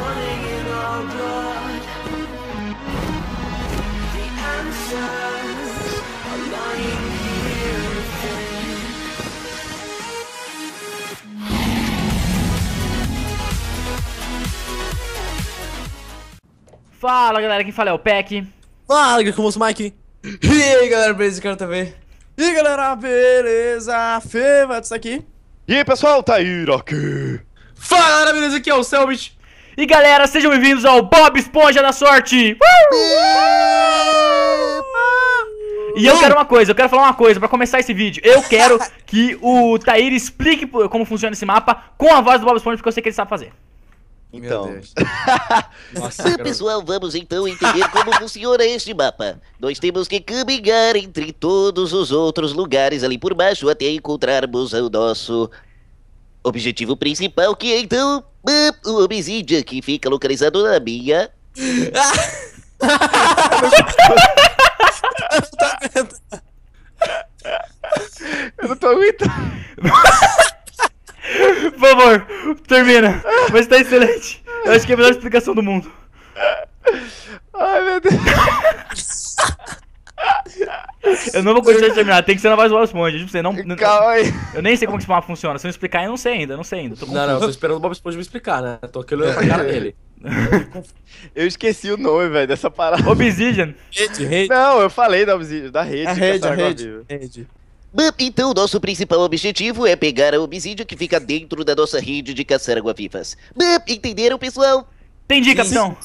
running in our blood. The answers are lying Fala galera, quem fala é o Peck. Fala, que como o Mike. E aí galera, beleza? Quero TV. E aí galera, beleza? Fê, vai estar aqui. E aí pessoal, Taíra tá aqui. Fala galera, beleza? Aqui é o Selbit. E galera, sejam bem-vindos ao Bob Esponja da Sorte! Uh! E eu quero uma coisa, eu quero falar uma coisa pra começar esse vídeo. Eu quero que o Tair explique como funciona esse mapa com a voz do Bob Esponja, porque eu sei que ele sabe fazer. Então. Nossa, pessoal, vamos então entender como funciona este mapa. Nós temos que caminhar entre todos os outros lugares ali por baixo até encontrarmos o nosso objetivo principal, que é então o homicídio que fica localizado na minha. Eu não tô aguentando. Por favor, termina. Mas tá excelente. Eu acho que é a melhor explicação do mundo. Ai, meu Deus. Eu não vou conseguir terminar, tem que ser na voz do Bob Esponja. Tipo, você não, Calma aí. Eu nem sei como que esse mapa funciona. Se eu explicar, eu não sei ainda, não sei ainda. Tô não, não, tô esperando o Bob Esponja me explicar, né? Tô aqui olhando pra cara é. dele. Eu esqueci o nome, velho, dessa parada. Obsidian. Rede, rede. Não, eu falei da Obsidian, da rede. A rede, a rede, Então, nosso principal objetivo é pegar a obsidian que fica dentro da nossa rede de caçar água-vivas. Entenderam, pessoal? Entendi, capitão.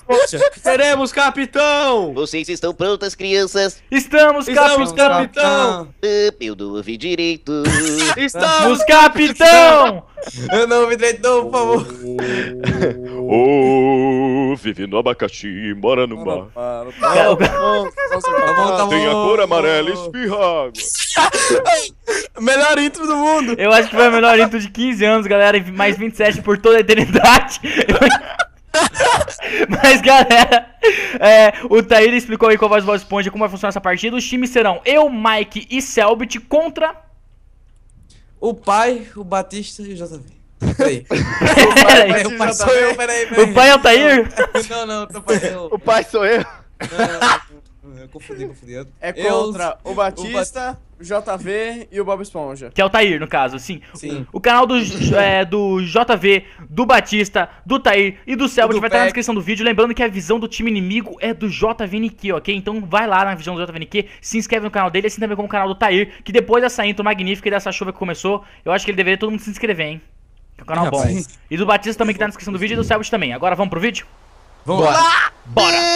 Seremos capitão! Vocês estão prontas, crianças? Estamos, Estamos capitão! capitão. Ah, eu não ouvi direito. Estamos, capitão! Eu não ouvi direito, não, por favor. Oh, vive no abacaxi, mora no mar. Tá tá tá Tem a cor amarela, espirra água. Melhor intro do mundo. Eu acho que foi a melhor intro de 15 anos, galera, e mais 27 por toda a eternidade. Mas galera, é, o Taíra explicou aí com a voz do Voz Esponja como vai funcionar essa partida. Os times serão eu, Mike e Selbit contra. O pai, o Batista e o JV. Peraí. o pai, o sou eu, peraí, O pai é o Tair? Não, não, pai, eu. O pai sou eu? confundi, confundi. É, é contra o Batista, o JV e o Bob Esponja. Que é o Tair, no caso, sim. sim. O, o, canal do, é, do JV, do Batista, do Tair e do Selbit vai estar na descrição do vídeo. Lembrando que a visão do time inimigo é do JVNQ, ok? Então vai lá na visão do JVNQ, se inscreve no canal dele, assim também como o canal do Tair, que depois dessa intro magnífica e dessa chuva que começou, eu acho que ele deveria todo mundo se inscrever, hein? Que é um canal ah, bom. E do Batista também que tá na descrição do vídeo e do Selbit também. Agora vamos pro vídeo? Vamos Bora! lá! Bora!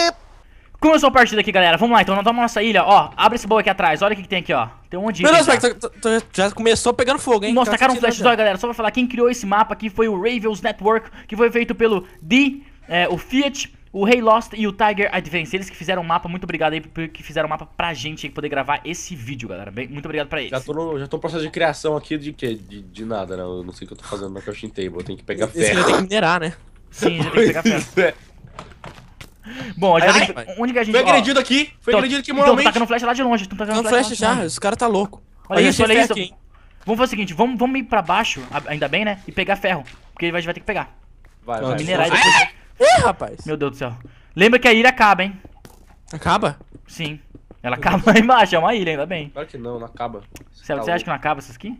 Começou a partida aqui, galera. Vamos lá, então. Nós vamos na nossa ilha. Ó, abre esse baú aqui atrás. Olha o que, que tem aqui, ó. Tem um monte de Meu Deus, já. já começou pegando fogo, hein? Nossa, tacaram tá um flash. Olha, galera, só pra falar, quem criou esse mapa aqui foi o Ravels Network, que foi feito pelo D, é, o Fiat, o Rei hey Lost e o Tiger Advance. Eles que fizeram o mapa, muito obrigado aí que fizeram o mapa pra gente aí poder gravar esse vídeo, galera. Bem, muito obrigado pra eles. Já tô, no, já tô no processo de criação aqui de quê? De, de nada, né? Eu não sei o que eu tô fazendo na Couching Table. Eu tenho que pegar ferro. Tem que minerar, né? Sim, já tem que pegar ferro. É. Bom, a, Ai, gente, que a gente... Foi agredido ó, aqui, foi tô... Então, agredido aqui moralmente. Então, tá tacando flash lá de longe. Então tá tacando flash, flash já, esse cara tá louco. Olha, olha isso, olha isso. Aqui, vamos fazer o seguinte, vamos, vamos ir pra baixo, ainda bem, né? E pegar ferro, porque ele vai, vai ter que pegar. Vai, vai. Minerais depois... Ih, rapaz. Meu Deus do céu. Lembra que a ilha acaba, hein? Acaba? Sim. Ela acaba lá embaixo, é uma ilha, ainda bem. Claro que não, não acaba. Você, você tá acha que não acaba essa aqui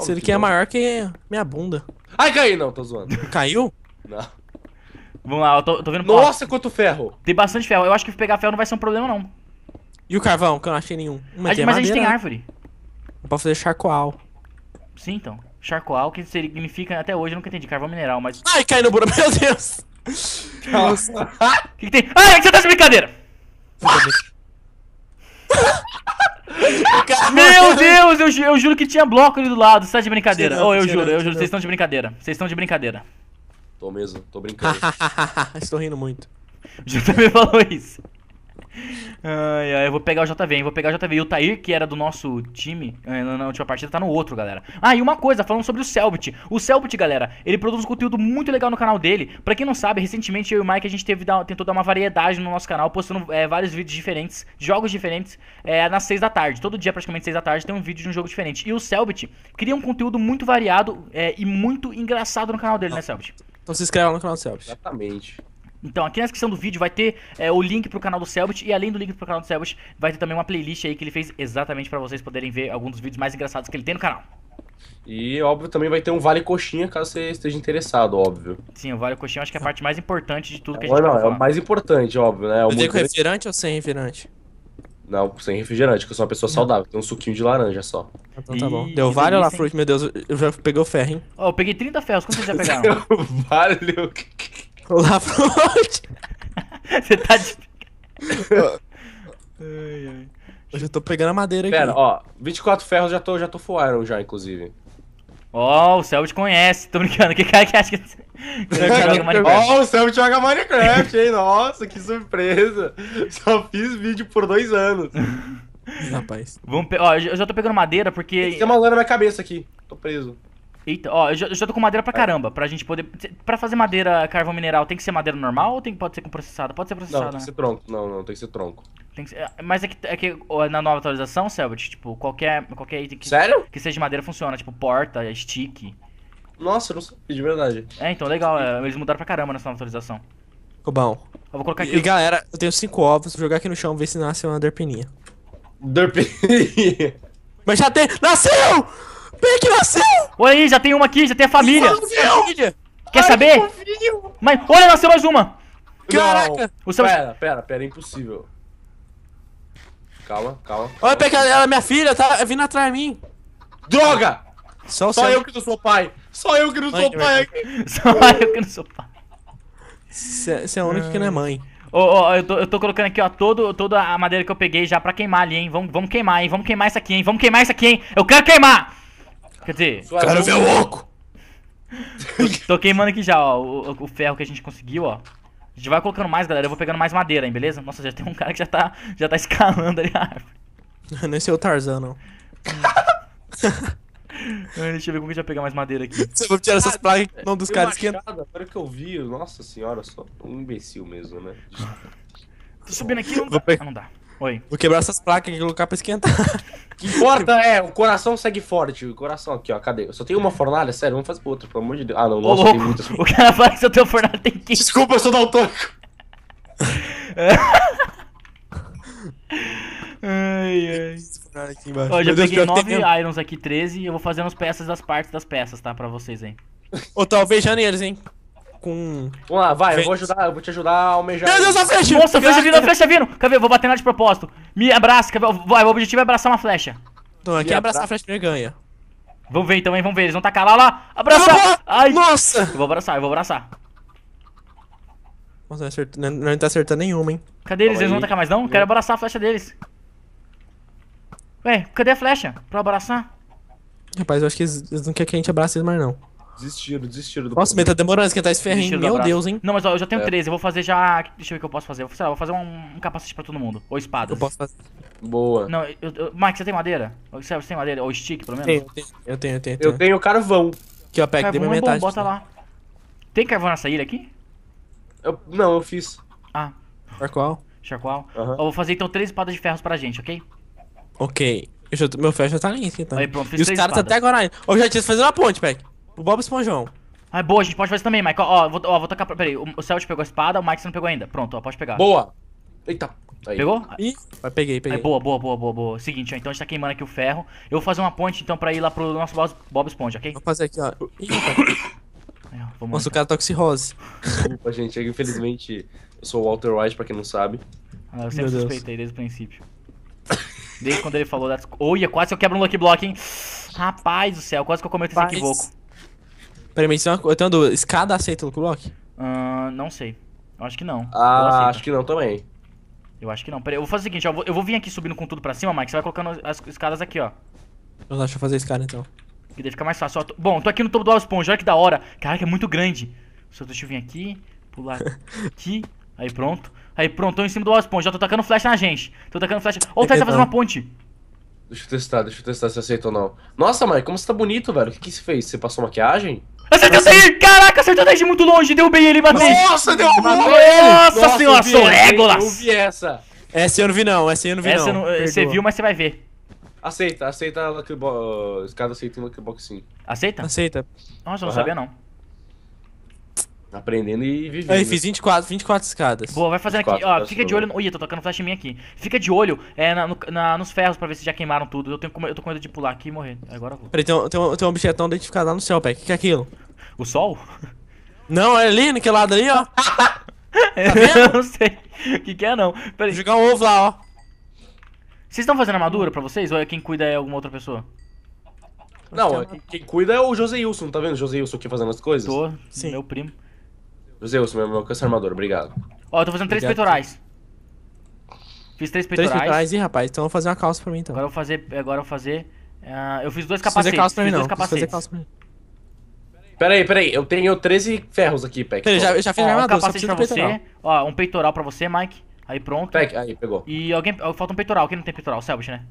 Se ele quer é maior que minha bunda. Ai, caiu! Não, tô zoando. Caiu? Não. Vamos lá, eu tô, tô vendo. Nossa, quanto ferro! Tem bastante ferro. Eu acho que pegar ferro não vai ser um problema, não. E o carvão, que eu não achei nenhum. Mas, a, mas a gente tem né? árvore. Eu posso fazer charcoal. Sim, então. Charcoal, que significa até hoje, eu nunca entendi. Carvão mineral, mas. Ai, caiu no buraco, meu Deus! Nossa. O que, que, tem? Ai, você tá de brincadeira! Meu Deus, eu, ju eu, juro que tinha bloco ali do lado, você tá de brincadeira. Não, oh, eu juro, eu juro, vocês estão de brincadeira. Vocês estão de brincadeira. Tô mesmo, tô brincando. Estou rindo muito. O JV falou isso. Ai, ai, eu vou pegar o JV, hein? Vou pegar o JV. E o Tair, que era do nosso time é, na última partida, tá no outro, galera. Ah, e uma coisa, falando sobre o Selbit. O Selbit, galera, ele produz um conteúdo muito legal no canal dele. Pra quem não sabe, recentemente eu e o Mike a gente teve, tentou dar uma variedade no nosso canal, postando é, vários vídeos diferentes, jogos diferentes, é, nas 6 da tarde. Todo dia, praticamente 6 da tarde, tem um vídeo de um jogo diferente. E o Selbit cria um conteúdo muito variado é, e muito engraçado no canal dele, né, ah, Selbit? Então se inscreva no canal do Selbit. Exatamente. Então, aqui na descrição do vídeo vai ter é, o link pro canal do Selbit e além do link pro canal do Selbit, vai ter também uma playlist aí que ele fez exatamente para vocês poderem ver alguns dos vídeos mais engraçados que ele tem no canal. E, óbvio, também vai ter um Vale Coxinha, caso você esteja interessado, óbvio. Sim, o Vale Coxinha acho que é a parte mais importante de tudo que a gente vai não, falar. É o mais importante, óbvio, né? É o Eu muito... com refrigerante ou sem refrigerante? Não, sem refrigerante, que eu sou uma pessoa saudável. Tem um suquinho de laranja só. Então tá bom. Deu vale lá, Fruit, meu Deus, eu já peguei o ferro, hein? Ó, oh, eu peguei 30 ferros, como você já pegaram? Deu vale, o La Fruit. Você tá de. ai, ai. Eu já tô pegando a madeira aqui. Pera, ó, 24 ferros já tô, já tô full iron já, inclusive. Ó, oh, o Cell te conhece, tô brincando, que cara que acha que. Ó, o Sam joga Minecraft, hein? Nossa, que surpresa! Só fiz vídeo por dois anos. Rapaz. Vamos pe... Ó, eu já tô pegando madeira porque. Tem uma lã na minha cabeça aqui. Tô preso. Eita, ó, eu já, eu já tô com madeira pra é. caramba, pra gente poder. Pra fazer madeira carvão mineral, tem que ser madeira normal ou tem, pode ser com processada? Pode ser processada. Não, tem que né? ser tronco, não, não, tem que ser tronco. Tem que ser... É, mas é que, é que na nova atualização, Selvit, tipo, qualquer, qualquer item que, Sério? que seja madeira funciona, tipo porta, stick. Nossa, eu não sabia, de verdade. É, então, legal. É, eles mudaram pra caramba nessa atualização. Ficou bom. Eu vou colocar aqui. E galera, eu tenho cinco ovos, vou jogar aqui no chão, ver se nasce uma derpininha. Derpininha. Mas já tem. Nasceu! que nasceu! Olha aí, já tem uma aqui, já tem a família. Quer Ai, saber? Mas olha, nasceu mais uma! Caraca! Não, seu... Pera, pera, pera, é impossível. Calma, calma. calma. Olha, Pink, ela é minha filha, tá vindo atrás de mim. Droga! Só, Só eu que não sou pai. Só eu que não sou pai aqui. Só eu que não sou pai. Você é a única que não é mãe. Ô, oh, oh, eu, tô, eu tô colocando aqui, ó, todo, toda a madeira que eu peguei já pra queimar ali, hein? Vamos, vamos queimar, hein? Vamos queimar isso aqui, hein? Vamos queimar isso aqui, hein? Eu quero queimar! Quer dizer... Sua quero ver o oco! tô, queimando aqui já, ó, o, o, ferro que a gente conseguiu, ó. A gente vai colocando mais, galera. Eu vou pegando mais madeira, hein, beleza? Nossa, já tem um cara que já tá, já tá escalando ali a árvore. Não é seu Tarzan, não. Deixa eu ver como que a gente vai pegar mais madeira aqui. Você vai tirar essas ah, placas ah, não dos caras esquenta. Agora que eu vi, nossa senhora, só um imbecil mesmo, né? Tô subindo aqui, não dá. Ah, não dá. Oi. Vou quebrar essas placas e colocar pra esquentar. que importa é, o coração segue forte. O coração aqui, ó, cadê? Eu só tenho uma fornalha? Sério, vamos fazer outra, pelo amor de Deus. Ah, não, nossa, tem muitas. O cara fala que se eu tenho fornalha tem que. Desculpa, eu sou daltônico. ai, ai. Ah, aqui embaixo. Hoje eu peguei 9 tem irons aqui, 13, e eu vou fazendo as peças das partes das peças, tá? Pra vocês aí. Ou beijando eles, hein? Com. Vamos lá, vai, eu vou ajudar, eu vou te ajudar a almejar. Meu Deus, a flecha! Nossa, a flecha vindo, a flecha vindo! Quer ver? Eu Vou bater na de propósito. Me abraça, quer ver? Vai, o objetivo é abraçar uma flecha. Não, quem é abraçar a flecha primeiro ganha. Vamos ver então, hein? Vamos ver. Eles vão tacar lá, lá. Abraçar! Ai! Nossa! Eu vou abraçar, eu vou abraçar. Nossa, não, acerta, não, não tá acertando nenhuma, hein? Cadê eles? Eles vão tacar mais não? Quero abraçar a flecha deles. Ué, cadê a flecha? Pra abraçar? Rapaz, eu acho que eles, eles não querem que a gente abrace eles mais, não. Desistiram, desistiram do Nossa, mas tá demorando esquentar esse ferrinho. Meu Deus, hein? Não, mas ó, eu já tenho é. 13, eu vou fazer já. Deixa eu ver o que eu posso fazer. Eu, sei lá, vou fazer um, um, capacete pra todo mundo. Ou espadas. Eu posso fazer. Boa. Não, eu, eu... Mike, você tem madeira? Você, você tem madeira? Ou stick, pelo menos? Eu tenho, eu tenho, eu tenho. Eu tenho carvão. Aqui, ó, pega, dei uma é metade. bota lá. Tem carvão nessa ilha aqui? Eu, não, eu fiz. Ah. Charcoal. Charcoal. Uhum. Eu vou fazer então três espadas de ferros pra gente, ok? Ok. Eu já, meu ferro já tá ali, então. Aí, pronto, e os caras tá até agora ainda. Ô, já tinha fazendo a ponte, Peck. O Bob Esponjão. Ah, boa, a gente pode fazer também, Mike. Ó, ó, vou, ó, vou tocar. Peraí, o Celt pegou a espada, o Mike você não pegou ainda. Pronto, ó, pode pegar. Boa! Eita. Aí. Pegou? Ih, ah, peguei, peguei. Aí, boa, boa, boa, boa, boa. Seguinte, ó, então a gente tá queimando aqui o ferro. Eu vou fazer uma ponte, então, pra ir lá pro nosso Bob Esponja, ok? Vou fazer aqui, ó. é, ó Nossa, o cara tá com rose. Desculpa, gente. É infelizmente, eu sou o Walter White, pra quem não sabe. Ah, eu sempre Meu suspeitei Deus. desde o princípio. Desde quando ele falou das... Olha, quase que eu quebro um Lucky Block, hein? Rapaz do céu, quase que eu cometo esse equivoco. Peraí, uma coisa. Eu tenho dúvida. Escada aceita Lucky Block? Uh, não sei. Eu acho que não. Ah, acho que não também. Eu acho que não. Peraí, eu vou fazer o seguinte, ó. Eu vou, vir aqui subindo com tudo pra cima, Mike. Você vai colocando as escadas aqui, ó. acho que eu fazer a escada, então. Que daí fica mais fácil. Ó, tô... Bom, tô aqui no topo do esponja. Olha que da hora. Caraca, é muito grande. Só deixa eu vir aqui, pular aqui. Aí pronto. Aí pronto, tô em cima do Ospon, Já tô tacando flash na gente. Tô tacando flash. Ó, o Thais tá fazendo uma ponte. Deixa eu testar, deixa eu testar se aceita ou não. Nossa, mãe, como você tá bonito, velho. O que que você fez? Você passou maquiagem? Acertou daí! Caraca, acertou desde de muito longe. deu bem ele, matei. Nossa, deu Nossa, ele. Nossa senhora, sou Legolas. Eu vi essa. Essa eu não vi não, essa eu não vi essa não. Eh, você viu, mas você vai ver. Aceita, aceita a Lucky Box. Os eh, Lucky Box sim. Aceita? Aceita. Nossa, eu não uhum. sabia não. Aprendendo e vivendo. Aí, fiz 24, 24 escadas. Boa, vai fazendo aqui. Ó, fica de olho. No... Ih, tô tocando flash em mim aqui. Fica de olho é, na, na, nos ferros pra ver se já queimaram tudo. Eu, tenho, eu tô com medo de pular aqui e morrer. Agora vou. Peraí, tem um, tem, um, tem um objetão identificado lá no céu, pé. O que, que é aquilo? O sol? Não, é ali, naquele lado ali, ó. tá eu não sei. O que, que é, não. Peraí. Vou jogar um ovo lá, ó. Vocês estão fazendo armadura pra vocês? Ou é quem cuida é alguma outra pessoa? Não, quem cuida é o Joseilson, tá vendo? O Joseilson aqui fazendo as coisas. Tô, Sim. meu primo. Zeus, meu, meu alcance armador, obrigado. Ó, eu tô fazendo três Obrigado. peitorais. Fiz três Três peitorais. peitorais, ih, rapaz, então eu vou fazer uma calça pra mim, então. Agora eu vou fazer. Agora eu vou fazer. ah, eu fiz dois Preciso fazer capacetes. calça pra mim, fiz não. fazer capacetes. calça pra mim. Pera aí, eu tenho 13 ferros aqui, Peck. Peraí, já, eu já fiz minha Ó, um só preciso pra do peitoral. Ó, um peitoral pra você, Mike. Aí pronto. Peck, aí, pegou. E alguém. Falta um peitoral. Quem não tem peitoral? Selbit, né?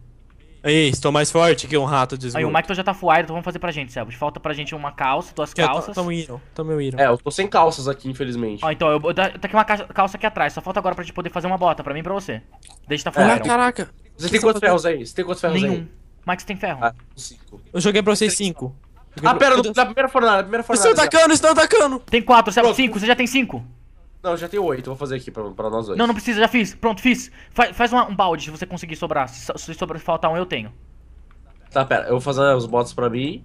Aí, estou mais forte que um rato de esgoto. Aí, o Mike já tá fuado, então vamos fazer pra gente, Sebos. Falta pra gente uma calça, duas que calças. Tamo indo, tamo indo. É, eu tô sem calças aqui, infelizmente. Ó, então, eu, eu, tá aqui uma calça aqui atrás. Só falta agora pra gente poder fazer uma bota, pra mim e pra você. Deixa tá fuado. É, ah, caraca. Você tem quantos ferros aí? Você tem quantos ferros Nenhum. aí? Nenhum. Mike, tem ferro? Ah, cinco. Eu joguei pra vocês cinco. Ah, pera, na primeira fornada, na primeira fornada. Estão atacando, estão atacando. Tem quatro, Sebos, cinco. Você já tem cinco. Não, já tenho oito, vou fazer aqui pra, pra nós dois. Não, não precisa, já fiz. Pronto, fiz. Faz, faz uma, um balde se você conseguir sobrar. Se, se sobrar, faltar um, eu tenho. Tá, pera, eu vou fazer os bots pra mim.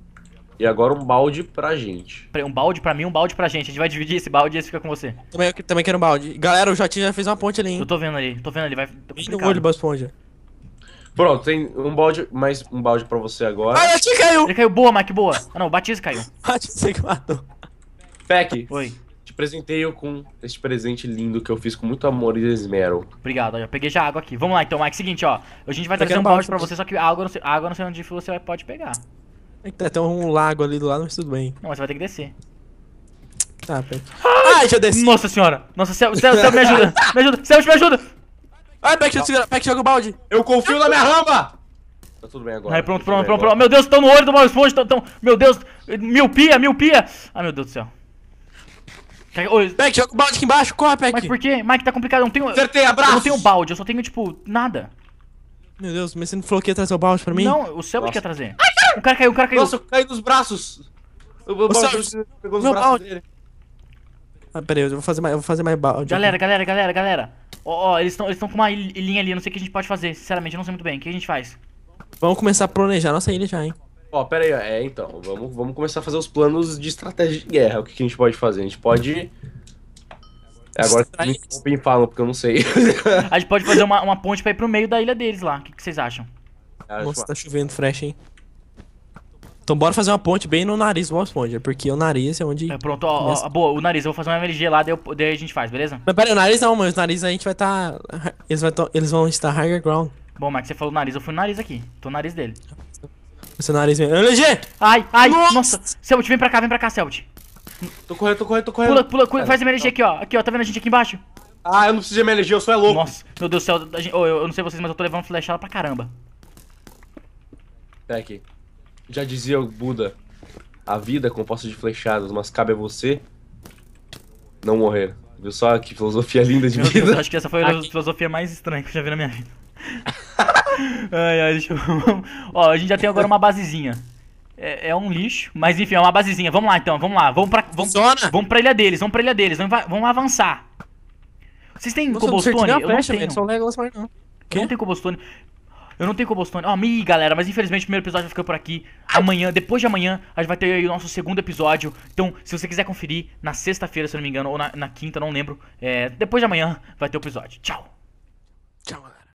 E agora um balde pra gente. Um balde pra mim, um balde pra gente. A gente vai dividir esse balde e esse fica com você. Também, eu, também quero um balde. Galera, o Jotinho já fez uma ponte ali, hein? Eu tô vendo ali, tô vendo ali. Vai. Vem olho, Boss Esponja. Pronto, tem um balde, mais um balde pra você agora. Ah, o caiu! Ele caiu, boa, Mike, boa. Ah, não, o Batista caiu. Batista que matou. Peck. Oi presenteio com este presente lindo que eu fiz com muito amor e esmero. Obrigado, já peguei já água aqui. Vamos lá então, Mike. Seguinte, ó. A gente vai trazer é um balde pra você, só que a água, não sei, água não sei onde você pode pegar. É que tá, tem um lago ali do lado, mas tudo bem. Não, mas você vai ter que descer. Tá, pera. Ai, já desci. Nossa senhora. Nossa, Céu, Céu, Céu, me ajuda. Me ajuda. Céu, me ajuda. Ai, Beck, joga o balde. Eu confio na minha rama. Tá tudo bem agora. Aí, pronto, tá pronto, pronto, pronto. Meu Deus, estão no olho do Mal Esponja. Tão, meu Deus, miopia, miopia. Ai, ah, meu Deus do céu. Peck, joga o balde aqui embaixo, corre, Peck. Mas por quê? Mike, tá complicado, eu não tenho... Acertei, abraço. Eu não tenho balde, eu só tenho, tipo, nada. Meu Deus, mas você não falou que ia trazer o balde pra mim? Não, o Selby que ia trazer. Ai, cara. O cara caiu, o cara caiu. Nossa, eu caí nos braços. O, o, balde pegou nos braços balde. dele. Ah, pera aí, eu vou fazer mais, eu vou fazer mais balde. Galera, galera, galera, galera. Ó, ó, eles estão eles tão com uma ilhinha ali, eu não sei o que a gente pode fazer, sinceramente, eu não sei muito bem. O que a gente faz? Vamos começar a planejar nossa ilha já, hein. Ó, oh, pera aí, é, então, vamos, vamos começar a fazer os planos de estratégia de guerra. O que, que a gente pode fazer? A gente pode. É, agora me falam, tá porque eu não sei. a gente pode fazer uma, uma ponte pra ir pro meio da ilha deles lá. O que, que vocês acham? Nossa, tá chovendo fresh, hein? Então bora fazer uma ponte bem no nariz do Bob Esponja, porque o nariz é onde... É, pronto, ó, começa... ó, boa, o nariz, eu vou fazer uma MLG lá, daí, eu, daí a gente faz, beleza? Mas pera aí, o nariz não, mas o nariz a gente vai estar... Tá, eles, vai eles vão estar higher ground. Bom, mas você falou nariz, eu fui no nariz aqui, tô no nariz dele. Esse nariz mesmo. LG! Ai, ai, nossa! nossa. vem pra cá, vem pra cá, Celt. Tô correndo, tô correndo, tô correndo. Pula, pula, faz MLG aqui, ó. Aqui, ó, tá vendo a gente aqui embaixo? Ah, eu não preciso de MLG, eu sou é louco. Nossa, meu Deus do céu, gente, oh, eu, eu, não sei vocês, mas eu tô levando flechada pra caramba. Pera aqui. Já dizia o Buda, a vida é composta de flechadas, mas cabe a você não morrer. Viu só que filosofia linda de meu vida? Deus, acho que essa foi a filosofia mais estranha que eu já vi na minha vida. ai, ai, deixa eu... Ó, a gente já tem agora uma basezinha. É, é, um lixo, mas enfim, é uma basezinha. Vamos lá então, vamos lá. Vamos pra, vamos, vamos pra ilha deles, vamos pra ilha deles, vamos, vamos avançar. Vocês têm Nossa, cobblestone? Eu não tenho. Eu não tenho cobblestone. Eu não tenho cobblestone. Ó, oh, galera, mas infelizmente o primeiro episódio vai ficando por aqui. Amanhã, depois de amanhã, a gente vai ter o nosso segundo episódio. Então, se você quiser conferir, na sexta-feira, se eu não me engano, ou na, na quinta, não lembro. É, depois de amanhã vai ter o episódio. Tchau. Tchau,